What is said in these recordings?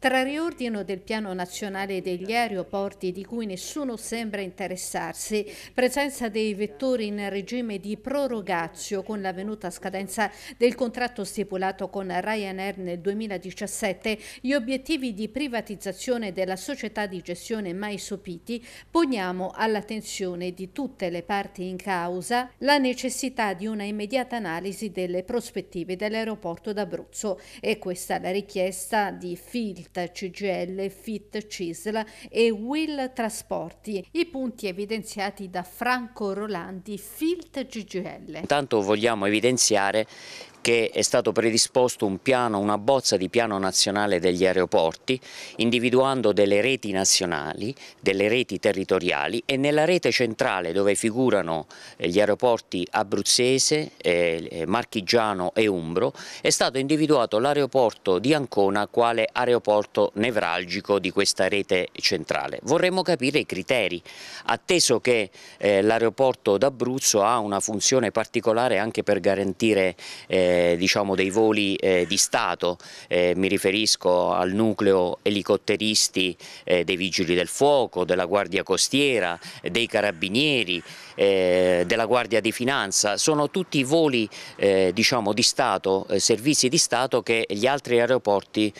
Tra riordino del piano nazionale degli aeroporti di cui nessuno sembra interessarsi, presenza dei vettori in regime di prorogazio con la venuta scadenza del contratto stipulato con Ryanair nel 2017, gli obiettivi di privatizzazione della società di gestione mai sopiti, poniamo all'attenzione di tutte le parti in causa la necessità di una immediata analisi delle prospettive dell'aeroporto d'Abruzzo e questa è la richiesta di FILT, CGL, FIT, CISL e WILL Trasporti. I punti evidenziati da Franco Rolandi, FILT, CGL. Intanto vogliamo evidenziare che è stato predisposto un piano, una bozza di piano nazionale degli aeroporti, individuando delle reti nazionali, delle reti territoriali e nella rete centrale dove figurano eh, gli aeroporti abruzzese, eh, eh, marchigiano e umbro, è stato individuato l'aeroporto di Ancona quale aeroporto nevralgico di questa rete centrale. Vorremmo capire i criteri, atteso che l'aeroporto d'Abruzzo ha una funzione particolare anche per garantire eh, eh, diciamo dei voli eh, di Stato, eh, mi riferisco al nucleo elicotteristi eh, dei Vigili del Fuoco, della Guardia Costiera, dei Carabinieri, eh, della Guardia di Finanza, sono tutti voli diciamo di Stato, servizi di Stato che gli altri aeroporti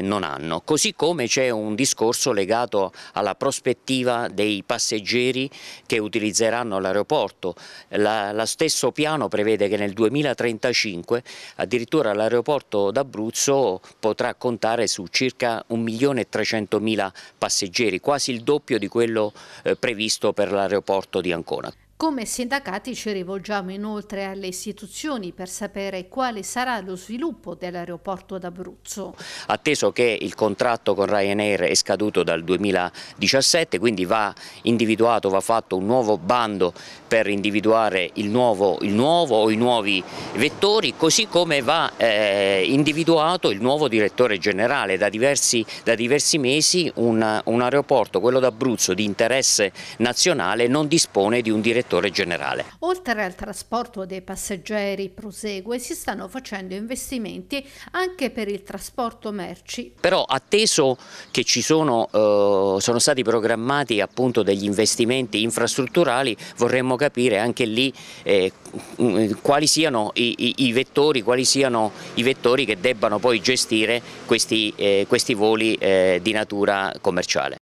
non hanno, così come c'è un discorso legato alla prospettiva dei passeggeri che utilizzeranno l'aeroporto, la, lo stesso piano prevede che nel 2035 addirittura l'aeroporto d'Abruzzo potrà contare su circa 1.300.000 passeggeri, quasi il doppio di quello eh, previsto per l'aeroporto di Ancona. Come sindacati ci rivolgiamo inoltre alle istituzioni per sapere quale sarà lo sviluppo dell'aeroporto d'Abruzzo. Atteso che il contratto con Ryanair è scaduto dal 2017, quindi va individuato, va fatto un nuovo bando per individuare il nuovo, il nuovo o i nuovi vettori, così come va eh, individuato il nuovo direttore generale. Da diversi, da diversi mesi un, un aeroporto, quello d'Abruzzo, di interesse nazionale non dispone di un direttore direttore generale. Oltre al trasporto dei passeggeri prosegue, si stanno facendo investimenti anche per il trasporto merci. Però atteso che ci sono, eh, sono stati programmati appunto degli investimenti infrastrutturali, vorremmo capire anche lì eh, quali siano i, i, i, vettori, quali siano i vettori che debbano poi gestire questi, eh, questi voli eh, di natura commerciale.